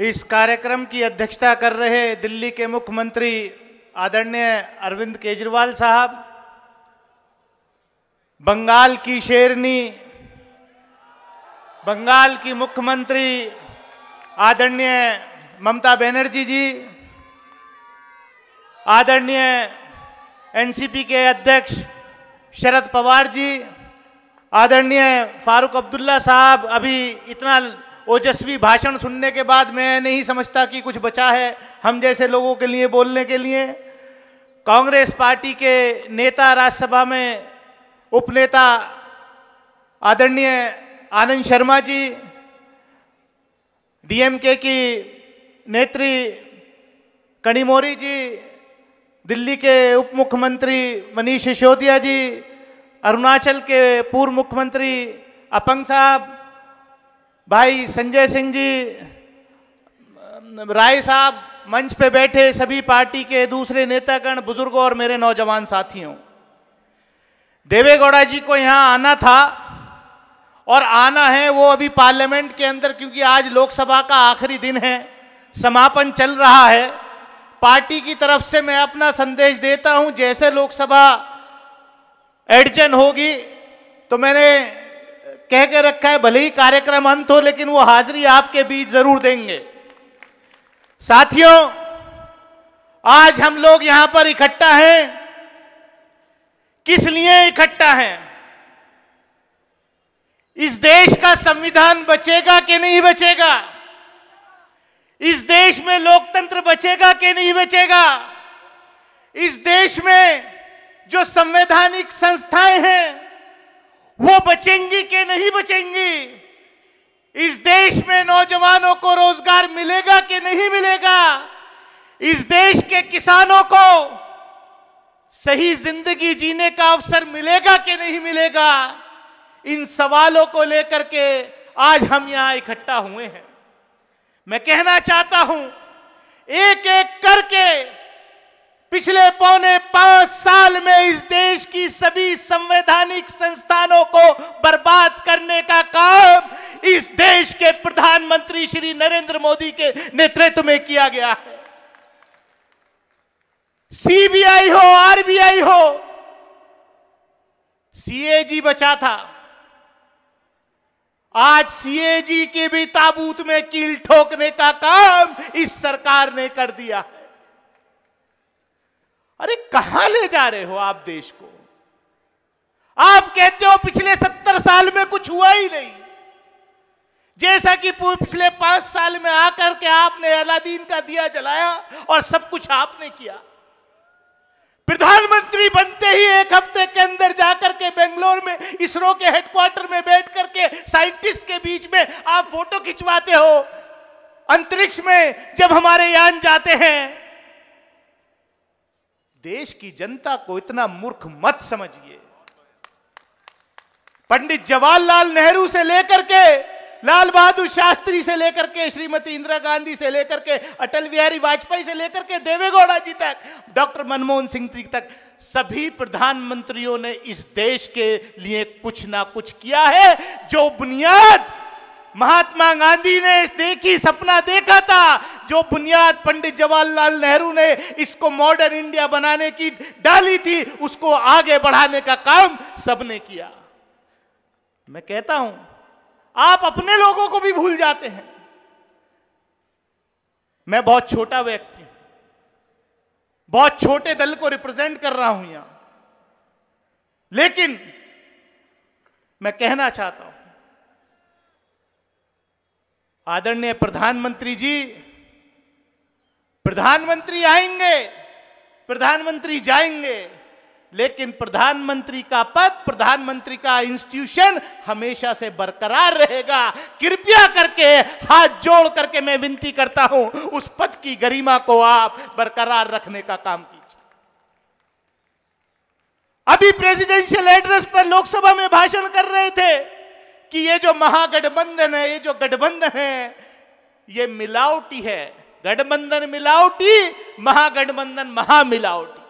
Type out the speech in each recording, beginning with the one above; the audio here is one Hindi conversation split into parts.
इस कार्यक्रम की अध्यक्षता कर रहे दिल्ली के मुख्यमंत्री आदरणीय अरविंद केजरीवाल साहब बंगाल की शेरनी बंगाल की मुख्यमंत्री आदरणीय ममता बनर्जी जी आदरणीय एनसीपी के अध्यक्ष शरद पवार जी आदरणीय फारूक अब्दुल्ला साहब अभी इतना ओजस्वी भाषण सुनने के बाद मैं नहीं समझता कि कुछ बचा है हम जैसे लोगों के लिए बोलने के लिए कांग्रेस पार्टी के नेता राज्यसभा में उपनेता आदरणीय आनंद शर्मा जी डीएमके की नेत्री कणिमोरी जी दिल्ली के उप मुख्यमंत्री मनीष सिसोदिया जी अरुणाचल के पूर्व मुख्यमंत्री अपंग साहब भाई संजय सिंह जी राय साहब मंच पे बैठे सभी पार्टी के दूसरे नेतागण बुजुर्गों और मेरे नौजवान साथियों देवेगौड़ा जी को यहाँ आना था और आना है वो अभी पार्लियामेंट के अंदर क्योंकि आज लोकसभा का आखिरी दिन है समापन चल रहा है पार्टी की तरफ से मैं अपना संदेश देता हूं जैसे लोकसभा एडजन होगी तो मैंने कह के रखा है भले ही कार्यक्रम अंत हो लेकिन वो हाजिरी आपके बीच जरूर देंगे साथियों आज हम लोग यहां पर इकट्ठा हैं किस लिए इकट्ठा हैं इस देश का संविधान बचेगा कि नहीं बचेगा इस देश में लोकतंत्र बचेगा कि नहीं बचेगा इस देश में जो संवैधानिक संस्थाएं हैं वो बचेंगी के नहीं बचेंगी इस देश में नौजवानों को रोजगार मिलेगा कि नहीं मिलेगा इस देश के किसानों को सही जिंदगी जीने का अवसर मिलेगा कि नहीं मिलेगा इन सवालों को लेकर के आज हम यहां इकट्ठा हुए हैं मैं कहना चाहता हूं एक एक करके पिछले पौने पांच साल में इस संवैधानिक संस्थानों को बर्बाद करने का काम इस देश के प्रधानमंत्री श्री नरेंद्र मोदी के नेतृत्व में किया गया है सीबीआई हो आरबीआई हो सीएजी बचा था आज सीएजी के भी ताबूत में कील ठोकने का काम इस सरकार ने कर दिया अरे कहां ले जा रहे हो आप देश को आप कहते हो पिछले सत्तर साल में कुछ हुआ ही नहीं जैसा कि पिछले पांच साल में आकर के आपने अलादीन का दिया जलाया और सब कुछ आपने किया प्रधानमंत्री बनते ही एक हफ्ते के अंदर जाकर के बेंगलोर में इसरो के हेडक्वार्टर में बैठ करके साइंटिस्ट के बीच में आप फोटो खिंचवाते हो अंतरिक्ष में जब हमारे यान जाते हैं देश की जनता को इतना मूर्ख मत समझिए पंडित जवाहरलाल नेहरू से लेकर के लाल बहादुर शास्त्री से लेकर के श्रीमती इंदिरा गांधी से लेकर के अटल बिहारी वाजपेयी से लेकर के देवेगौड़ा जी तक डॉक्टर मनमोहन सिंह जी तक सभी प्रधानमंत्रियों ने इस देश के लिए कुछ ना कुछ किया है जो बुनियाद महात्मा गांधी ने इस देखी सपना देखा था जो बुनियाद पंडित जवाहरलाल नेहरू ने इसको मॉडर्न इंडिया बनाने की डाली थी उसको आगे बढ़ाने का काम सबने किया मैं कहता हूं आप अपने लोगों को भी भूल जाते हैं मैं बहुत छोटा व्यक्ति हूं बहुत छोटे दल को रिप्रेजेंट कर रहा हूं यहां लेकिन मैं कहना चाहता हूं आदरणीय प्रधानमंत्री जी प्रधानमंत्री आएंगे प्रधानमंत्री जाएंगे लेकिन प्रधानमंत्री का पद प्रधानमंत्री का इंस्टीट्यूशन हमेशा से बरकरार रहेगा कृपया करके हाथ जोड़ करके मैं विनती करता हूं उस पद की गरिमा को आप बरकरार रखने का काम कीजिए अभी प्रेसिडेंशियल एड्रेस पर लोकसभा में भाषण कर रहे थे कि ये जो महागठबंधन है ये जो गठबंधन है ये मिलावटी है गठबंधन मिलावटी महागठबंधन महामिलावटी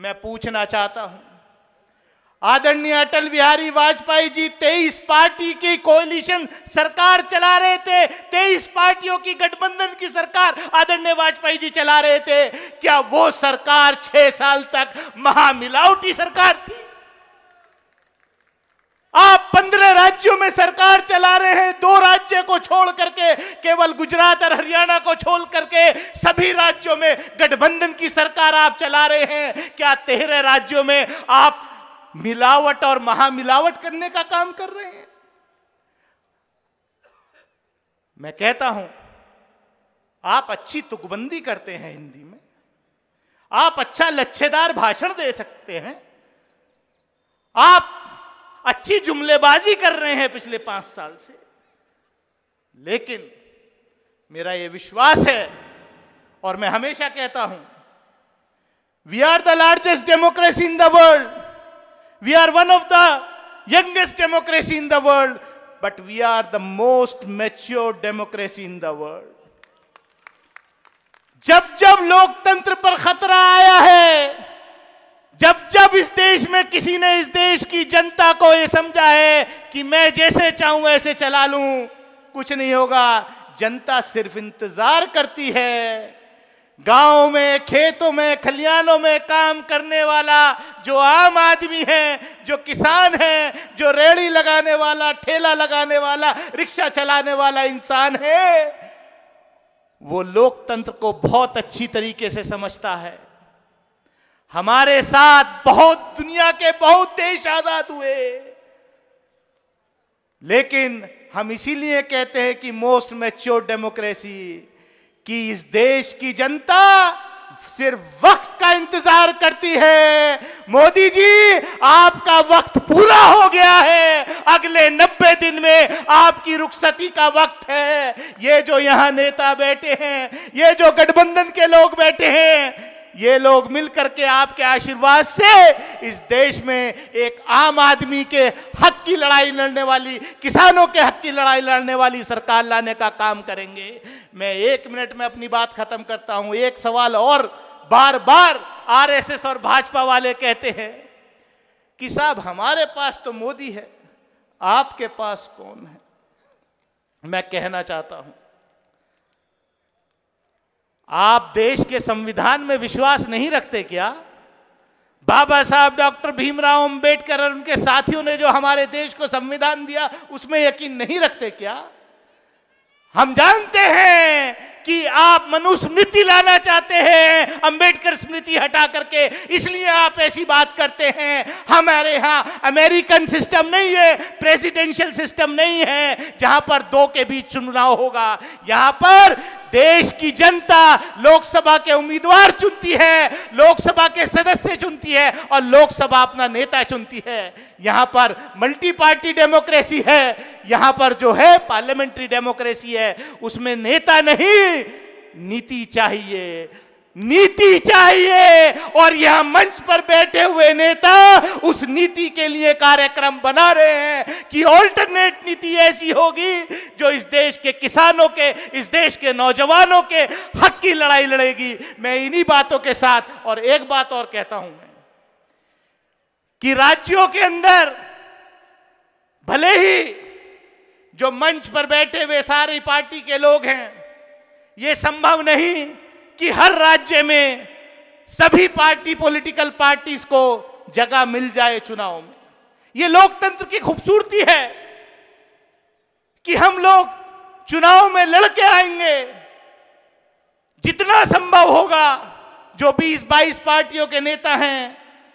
मैं पूछना चाहता हूं आदरणीय अटल बिहारी वाजपेयी जी तेईस पार्टी की कोलिशन सरकार चला रहे थे तेईस पार्टियों की गठबंधन की सरकार आदरणीय वाजपेयी जी चला रहे थे क्या वो सरकार छह साल तक महामिलावटी सरकार थी आप पंद्रह राज्यों में सरकार चला रहे हैं दो राज्य को छोड़ करके केवल गुजरात और हरियाणा को छोड़ करके सभी राज्यों में गठबंधन की सरकार आप चला रहे हैं क्या तेरह राज्यों में आप मिलावट और महामिलावट करने का काम कर रहे हैं मैं कहता हूं आप अच्छी तुकबंदी करते हैं हिंदी में आप अच्छा लच्छेदार भाषण दे सकते हैं आप अच्छी जुमलेबाजी कर रहे हैं पिछले पांच साल से लेकिन मेरा यह विश्वास है और मैं हमेशा कहता हूं we are the largest democracy in the world we are one of the youngest democracy in the world but we are the most mature democracy in the world जब जब लोकतंत्र पर खतरा आया है जब जब इस देश में किसी ने इस देश की जनता को यह समझा है कि मैं जैसे चाहूं ऐसे चला लूं कुछ नहीं होगा जनता सिर्फ इंतजार करती है गांव में खेतों में खलियानों में काम करने वाला जो आम आदमी है जो किसान है जो रेड़ी लगाने वाला ठेला लगाने वाला रिक्शा चलाने वाला इंसान है वो लोकतंत्र को बहुत अच्छी तरीके से समझता है हमारे साथ बहुत दुनिया के बहुत देश आजाद हुए लेकिन हम इसीलिए कहते हैं कि मोस्ट मेच्योर डेमोक्रेसी कि इस देश की जनता सिर्फ वक्त का इंतजार करती है मोदी जी आपका वक्त पूरा हो गया है अगले नब्बे दिन में आपकी रुखसती का वक्त है ये जो यहां नेता बैठे हैं ये जो गठबंधन के लोग बैठे हैं ये लोग मिलकर के आपके आशीर्वाद से इस देश में एक आम आदमी के हक की लड़ाई लड़ने वाली किसानों के हक की लड़ाई लड़ने वाली सरकार लाने का काम करेंगे मैं एक मिनट में अपनी बात खत्म करता हूं एक सवाल और बार बार आरएसएस और भाजपा वाले कहते हैं कि साहब हमारे पास तो मोदी है आपके पास कौन है मैं कहना चाहता हूं आप देश के संविधान में विश्वास नहीं रखते क्या बाबा साहब डॉक्टर भीमराव अंबेडकर और उनके साथियों ने जो हमारे देश को संविधान दिया उसमें यकीन नहीं रखते क्या हम जानते हैं कि आप मनुस्मृति लाना चाहते हैं अंबेडकर स्मृति हटा करके इसलिए आप ऐसी बात करते हैं हमारे यहां अमेरिकन सिस्टम नहीं है प्रेसिडेंशियल सिस्टम नहीं है जहां पर दो के बीच चुनाव होगा यहाँ पर देश की जनता लोकसभा के उम्मीदवार चुनती है लोकसभा के सदस्य चुनती है और लोकसभा अपना नेता चुनती है यहाँ पर मल्टी पार्टी डेमोक्रेसी है यहाँ पर जो है पार्लियामेंट्री डेमोक्रेसी है उसमें नेता नहीं नीति चाहिए नीति चाहिए और यह मंच पर बैठे हुए नेता उस नीति के लिए कार्यक्रम बना रहे हैं कि ऑल्टरनेट नीति ऐसी होगी जो इस देश के किसानों के इस देश के नौजवानों के हक की लड़ाई लड़ेगी मैं इन्हीं बातों के साथ और एक बात और कहता हूं मैं कि राज्यों के अंदर भले ही जो मंच पर बैठे हुए सारी पार्टी के लोग हैं ये संभव नहीं कि हर राज्य में सभी पार्टी पॉलिटिकल पार्टीज को जगह मिल जाए चुनाव में ये लोकतंत्र की खूबसूरती है कि हम लोग चुनाव में लड़के आएंगे जितना संभव होगा जो 20-22 पार्टियों के नेता हैं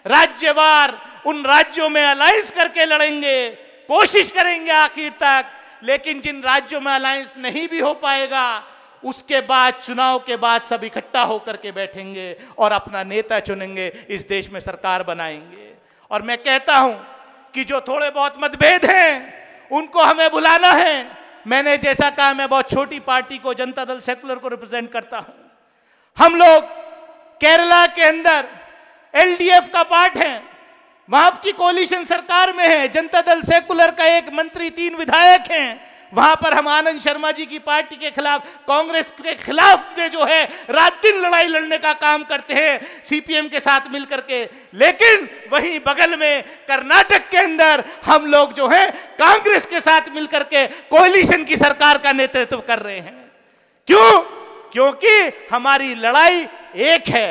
राज्यवार उन राज्यों में अलायंस करके लड़ेंगे कोशिश करेंगे आखिर तक लेकिन जिन राज्यों में अलायंस नहीं भी हो पाएगा उसके बाद चुनाव के बाद सब इकट्ठा होकर के बैठेंगे और अपना नेता चुनेंगे इस देश में सरकार बनाएंगे और मैं कहता हूं कि जो थोड़े बहुत मतभेद हैं उनको हमें बुलाना है मैंने जैसा कहा मैं बहुत छोटी पार्टी को जनता दल सेकुलर को रिप्रेजेंट करता हूं हम लोग केरला के अंदर एलडीएफ का पार्ट है वहां की कोलिशन सरकार में है जनता दल सेकुलर का एक मंत्री तीन विधायक हैं वहां पर हम आनंद शर्मा जी की पार्टी के खिलाफ कांग्रेस के खिलाफ में जो है रात दिन लड़ाई लड़ने का काम करते हैं सीपीएम के साथ मिलकर के लेकिन वहीं बगल में कर्नाटक के अंदर हम लोग जो है कांग्रेस के साथ मिलकर के कोलिशन की सरकार का नेतृत्व कर रहे हैं क्यों क्योंकि हमारी लड़ाई एक है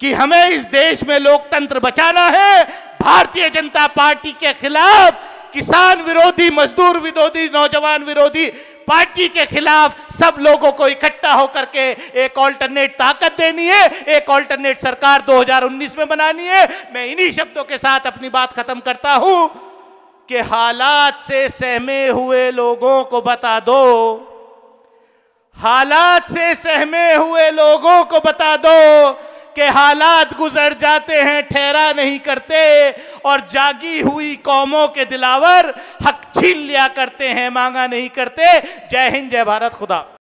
कि हमें इस देश में लोकतंत्र बचाना है भारतीय जनता पार्टी के खिलाफ किसान विरोधी मजदूर विरोधी नौजवान विरोधी पार्टी के खिलाफ सब लोगों को इकट्ठा होकर के एक ऑल्टरनेट ताकत देनी है एक ऑल्टरनेट सरकार 2019 में बनानी है मैं इन्हीं शब्दों के साथ अपनी बात खत्म करता हूं कि हालात से सहमे हुए लोगों को बता दो हालात से सहमे हुए लोगों को बता दो के हालात गुजर जाते हैं ठहरा नहीं करते और जागी हुई कौमों के दिलावर हक छीन लिया करते हैं मांगा नहीं करते जय हिंद जय भारत खुदा